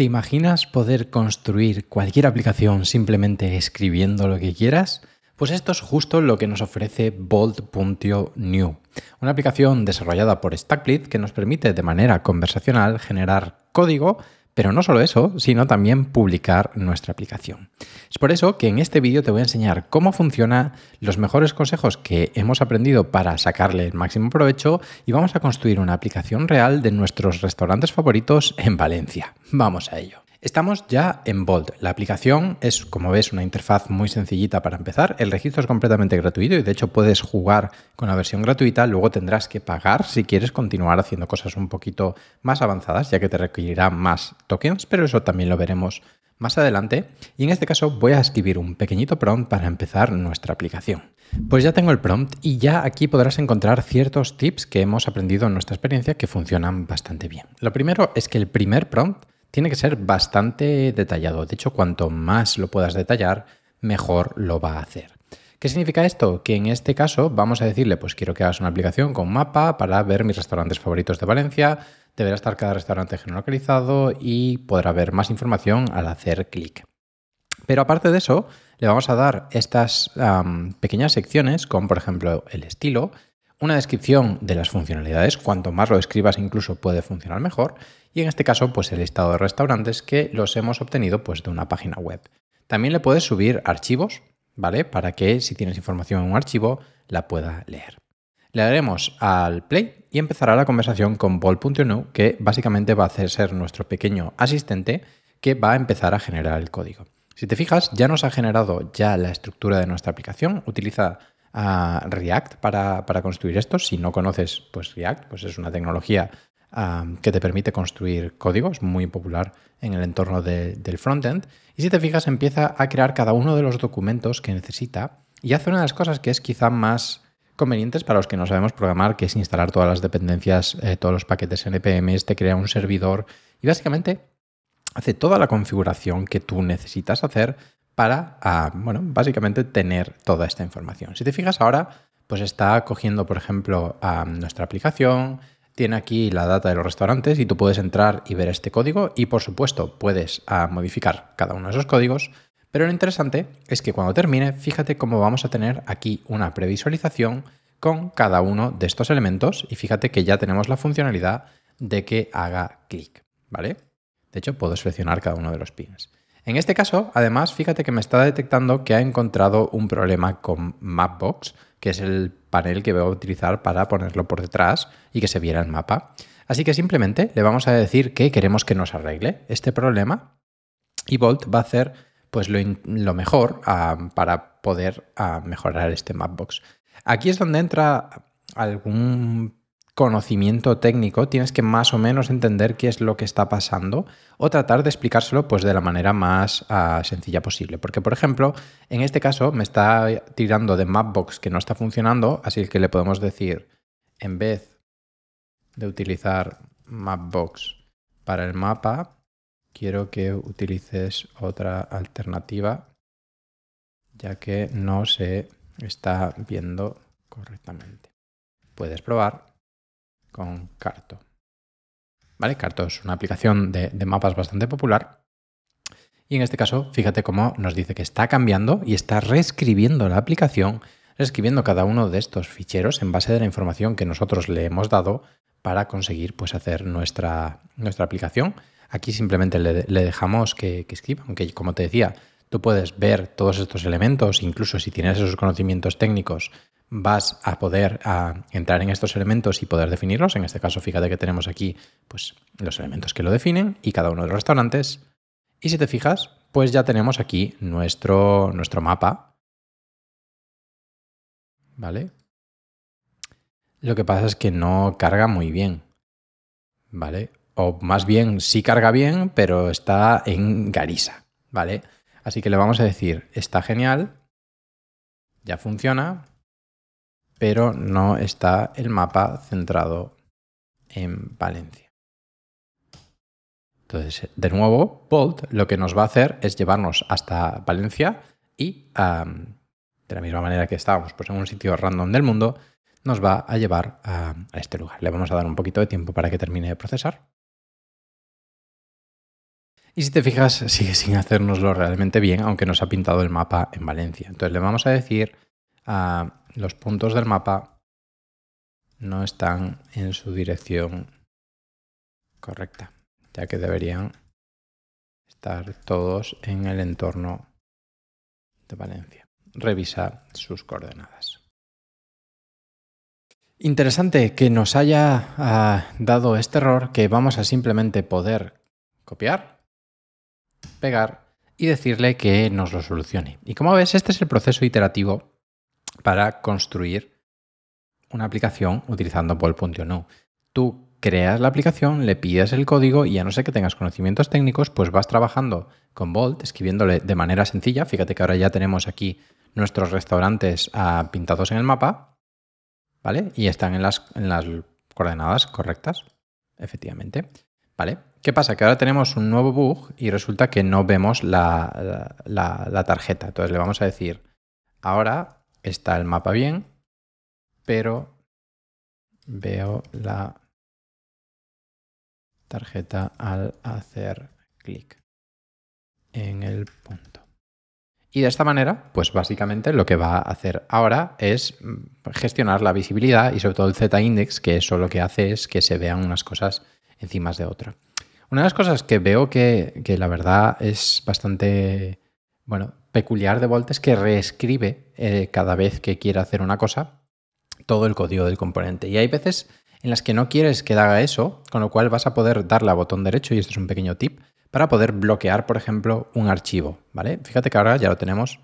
¿Te imaginas poder construir cualquier aplicación simplemente escribiendo lo que quieras? Pues esto es justo lo que nos ofrece Bolt.new, una aplicación desarrollada por StackBlitz que nos permite de manera conversacional generar código pero no solo eso, sino también publicar nuestra aplicación. Es por eso que en este vídeo te voy a enseñar cómo funciona, los mejores consejos que hemos aprendido para sacarle el máximo provecho y vamos a construir una aplicación real de nuestros restaurantes favoritos en Valencia. Vamos a ello. Estamos ya en Bolt. La aplicación es, como ves, una interfaz muy sencillita para empezar. El registro es completamente gratuito y de hecho puedes jugar con la versión gratuita. Luego tendrás que pagar si quieres continuar haciendo cosas un poquito más avanzadas, ya que te requerirá más tokens, pero eso también lo veremos más adelante. Y en este caso voy a escribir un pequeñito prompt para empezar nuestra aplicación. Pues ya tengo el prompt y ya aquí podrás encontrar ciertos tips que hemos aprendido en nuestra experiencia que funcionan bastante bien. Lo primero es que el primer prompt tiene que ser bastante detallado. De hecho, cuanto más lo puedas detallar, mejor lo va a hacer. ¿Qué significa esto? Que en este caso vamos a decirle, pues quiero que hagas una aplicación con mapa para ver mis restaurantes favoritos de Valencia, deberá estar cada restaurante geolocalizado y podrá ver más información al hacer clic. Pero aparte de eso, le vamos a dar estas pequeñas secciones con, por ejemplo, el estilo, una descripción de las funcionalidades, cuanto más lo escribas incluso puede funcionar mejor, y en este caso pues el listado de restaurantes que los hemos obtenido pues de una página web. También le puedes subir archivos, ¿vale? Para que si tienes información en un archivo la pueda leer. Le daremos al play y empezará la conversación con ball.new, que básicamente va a hacer ser nuestro pequeño asistente que va a empezar a generar el código. Si te fijas, ya nos ha generado ya la estructura de nuestra aplicación, utiliza React para, construir esto. Si no conoces pues, React, pues es una tecnología que te permite construir códigos, muy popular en el entorno del frontend. Y si te fijas, empieza a crear cada uno de los documentos que necesita y hace una de las cosas que es quizá más convenientes para los que no sabemos programar, que es instalar todas las dependencias, eh, todos los paquetes NPMs, te crea un servidor y básicamente hace toda la configuración que tú necesitas hacer para, ah, bueno, básicamente tener toda esta información. Si te fijas ahora, pues está cogiendo, por ejemplo, a ah, nuestra aplicación, tiene aquí la data de los restaurantes y tú puedes entrar y ver este código y, por supuesto, puedes ah, modificar cada uno de esos códigos. Pero lo interesante es que cuando termine, fíjate cómo vamos a tener aquí una previsualización con cada uno de estos elementos y fíjate que ya tenemos la funcionalidad de que haga clic, ¿vale? De hecho, puedo seleccionar cada uno de los pins. En este caso, además, fíjate que me está detectando que ha encontrado un problema con Mapbox, que es el panel que voy a utilizar para ponerlo por detrás y que se viera el mapa. Así que simplemente le vamos a decir que queremos que nos arregle este problema y Bolt va a hacer pues lo, mejor ah, para poder ah, mejorar este Mapbox. Aquí es donde entra algún conocimiento técnico, tienes que más o menos entender qué es lo que está pasando o tratar de explicárselo pues, de la manera más ah, sencilla posible. Porque, por ejemplo, en este caso me está tirando de Mapbox que no está funcionando, así que le podemos decir, en vez de utilizar Mapbox para el mapa, quiero que utilices otra alternativa, ya que no se está viendo correctamente. Puedes probar con Carto. ¿Vale? Carto es una aplicación de, mapas bastante popular. Y en este caso, fíjate cómo nos dice que está cambiando y está reescribiendo la aplicación, reescribiendo cada uno de estos ficheros en base de la información que nosotros le hemos dado para conseguir pues, hacer nuestra, nuestra aplicación. Aquí simplemente le, dejamos que, escriba, aunque como te decía, tú puedes ver todos estos elementos, incluso si tienes esos conocimientos técnicos, vas a poder entrar en estos elementos y poder definirlos. En este caso, fíjate que tenemos aquí pues, los elementos que lo definen y cada uno de los restaurantes. Y si te fijas, pues ya tenemos aquí nuestro, nuestro mapa. ¿Vale? Lo que pasa es que no carga muy bien. ¿Vale? O más bien sí carga bien, pero está en Garisa. ¿Vale? Así que le vamos a decir, está genial, ya funciona, pero no está el mapa centrado en Valencia. Entonces, de nuevo, Bolt lo que nos va a hacer es llevarnos hasta Valencia y, de la misma manera que estábamos pues, en un sitio random del mundo, nos va a llevar a este lugar. Le vamos a dar un poquito de tiempo para que termine de procesar. Y si te fijas, sigue sin hacérnoslo realmente bien, aunque nos ha pintado el mapa en Valencia. Entonces le vamos a decir a ah, los puntos del mapa no están en su dirección correcta, ya que deberían estar todos en el entorno de Valencia. Revisa sus coordenadas. Interesante que nos haya ah, dado este error que vamos a simplemente poder copiar pegar y decirle que nos lo solucione. Y como ves, este es el proceso iterativo para construir una aplicación utilizando no Tú creas la aplicación, le pides el código y ya no sé que tengas conocimientos técnicos, pues vas trabajando con Bolt, escribiéndole de manera sencilla. Fíjate que ahora ya tenemos aquí nuestros restaurantes ah, pintados en el mapa, ¿vale? Y están en las, en las coordenadas correctas, efectivamente, ¿vale? ¿Qué pasa? Que ahora tenemos un nuevo bug y resulta que no vemos la, tarjeta. Entonces le vamos a decir, ahora está el mapa bien, pero veo la tarjeta al hacer clic en el punto. Y de esta manera, pues básicamente lo que va a hacer ahora es mm, gestionar la visibilidad y sobre todo el Z-index, que eso lo que hace es que se vean unas cosas encima de otra. Una de las cosas que veo que, la verdad es bastante, bueno, peculiar de Volt es que reescribe eh, cada vez que quiere hacer una cosa todo el código del componente. Y hay veces en las que no quieres que haga eso, con lo cual vas a poder darle a botón derecho, y esto es un pequeño tip, para poder bloquear, por ejemplo, un archivo, ¿vale? Fíjate que ahora ya lo tenemos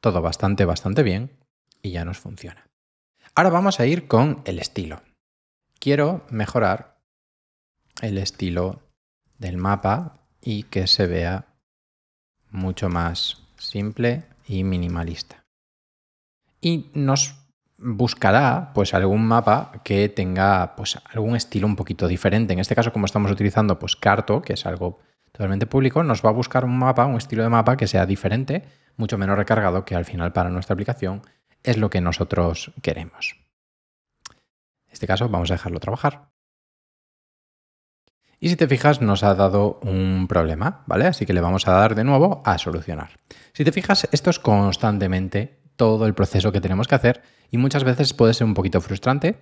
todo bastante, bastante bien y ya nos funciona. Ahora vamos a ir con el estilo. Quiero mejorar el estilo del mapa y que se vea mucho más simple y minimalista. Y nos buscará pues algún mapa que tenga pues algún estilo un poquito diferente. En este caso, como estamos utilizando pues Carto, que es algo totalmente público, nos va a buscar un mapa, un estilo de mapa que sea diferente, mucho menos recargado, que al final para nuestra aplicación es lo que nosotros queremos. En este caso vamos a dejarlo trabajar. Y si te fijas, nos ha dado un problema, ¿vale? Así que le vamos a dar de nuevo a solucionar. Si te fijas, esto es constantemente todo el proceso que tenemos que hacer y muchas veces puede ser un poquito frustrante,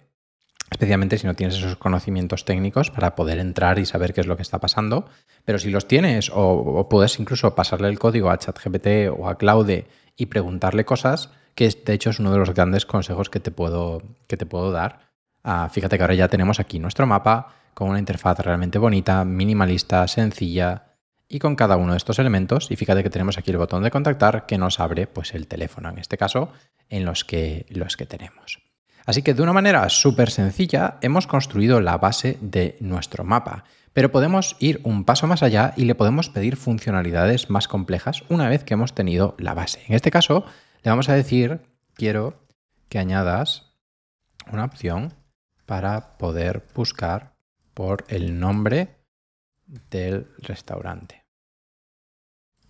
especialmente si no tienes esos conocimientos técnicos para poder entrar y saber qué es lo que está pasando. Pero si los tienes o, puedes incluso pasarle el código a ChatGPT o a Claude y preguntarle cosas, que de hecho es uno de los grandes consejos que te puedo, que te puedo dar. Ah, fíjate que ahora ya tenemos aquí nuestro mapa, con una interfaz realmente bonita, minimalista, sencilla y con cada uno de estos elementos. Y fíjate que tenemos aquí el botón de contactar que nos abre pues, el teléfono, en este caso, en los que, los que tenemos. Así que de una manera súper sencilla hemos construido la base de nuestro mapa, pero podemos ir un paso más allá y le podemos pedir funcionalidades más complejas una vez que hemos tenido la base. En este caso, le vamos a decir, quiero que añadas una opción para poder buscar por el nombre del restaurante,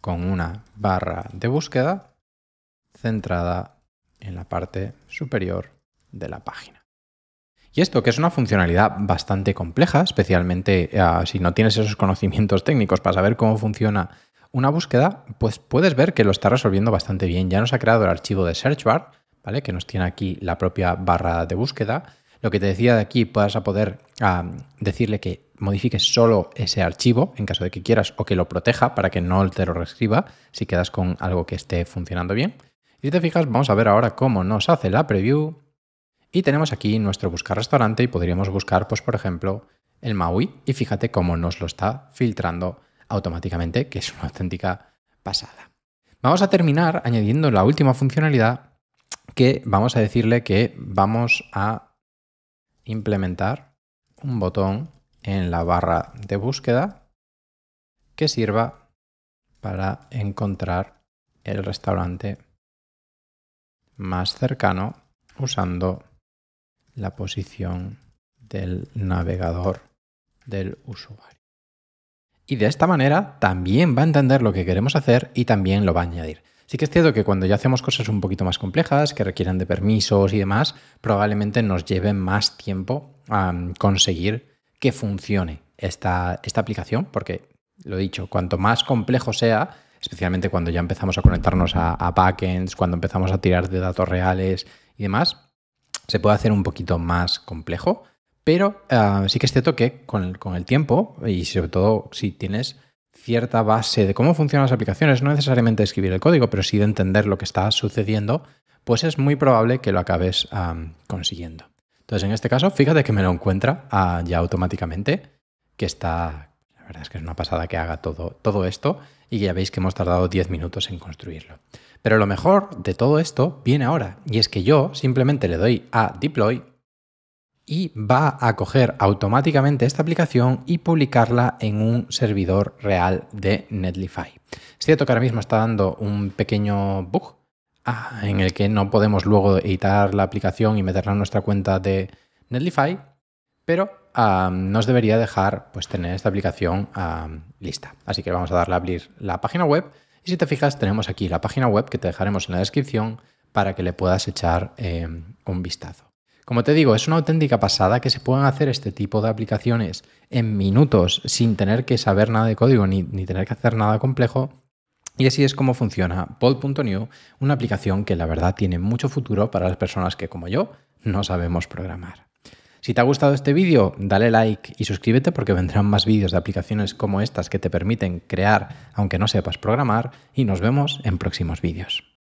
con una barra de búsqueda centrada en la parte superior de la página. Y esto, que es una funcionalidad bastante compleja, especialmente eh, si no tienes esos conocimientos técnicos para saber cómo funciona una búsqueda, pues puedes ver que lo está resolviendo bastante bien. Ya nos ha creado el archivo de search bar, ¿vale? Que nos tiene aquí la propia barra de búsqueda lo que te decía de aquí, vas a poder ah, decirle que modifiques solo ese archivo en caso de que quieras o que lo proteja para que no te lo reescriba si quedas con algo que esté funcionando bien. Y si te fijas, vamos a ver ahora cómo nos hace la preview. Y tenemos aquí nuestro buscar restaurante y podríamos buscar, pues por ejemplo, el Maui y fíjate cómo nos lo está filtrando automáticamente, que es una auténtica pasada. Vamos a terminar añadiendo la última funcionalidad que vamos a decirle que vamos a implementar un botón en la barra de búsqueda que sirva para encontrar el restaurante más cercano usando la posición del navegador del usuario. Y de esta manera también va a entender lo que queremos hacer y también lo va a añadir. Sí que es cierto que cuando ya hacemos cosas un poquito más complejas, que requieran de permisos y demás, probablemente nos lleve más tiempo a mm, conseguir que funcione esta, esta aplicación, porque lo dicho, cuanto más complejo sea, especialmente cuando ya empezamos a conectarnos a, backends, cuando empezamos a tirar de datos reales y demás, se puede hacer un poquito más complejo, pero ah, sí que es cierto que con el tiempo, y sobre todo si tienes cierta base de cómo funcionan las aplicaciones, no necesariamente escribir el código, pero sí de entender lo que está sucediendo, pues es muy probable que lo acabes consiguiendo. Entonces, en este caso, fíjate que me lo encuentra ah, ya automáticamente, que está, la verdad es que es una pasada que haga todo, todo esto y ya veis que hemos tardado 10 minutos en construirlo. Pero lo mejor de todo esto viene ahora, y es que yo simplemente le doy a deploy y va a coger automáticamente esta aplicación y publicarla en un servidor real de Netlify. Es cierto que ahora mismo está dando un pequeño bug ah, en el que no podemos luego editar la aplicación y meterla en nuestra cuenta de Netlify, pero nos debería dejar pues, tener esta aplicación lista. Así que vamos a darle a abrir la página web y si te fijas tenemos aquí la página web que te dejaremos en la descripción para que le puedas echar em, un vistazo. Como te digo, es una auténtica pasada que se puedan hacer este tipo de aplicaciones en minutos sin tener que saber nada de código ni, tener que hacer nada complejo. Y así es como funciona Poll.new, una aplicación que la verdad tiene mucho futuro para las personas que, como yo, no sabemos programar. Si te ha gustado este vídeo, dale like y suscríbete porque vendrán más vídeos de aplicaciones como estas que te permiten crear aunque no sepas programar y nos vemos en próximos vídeos.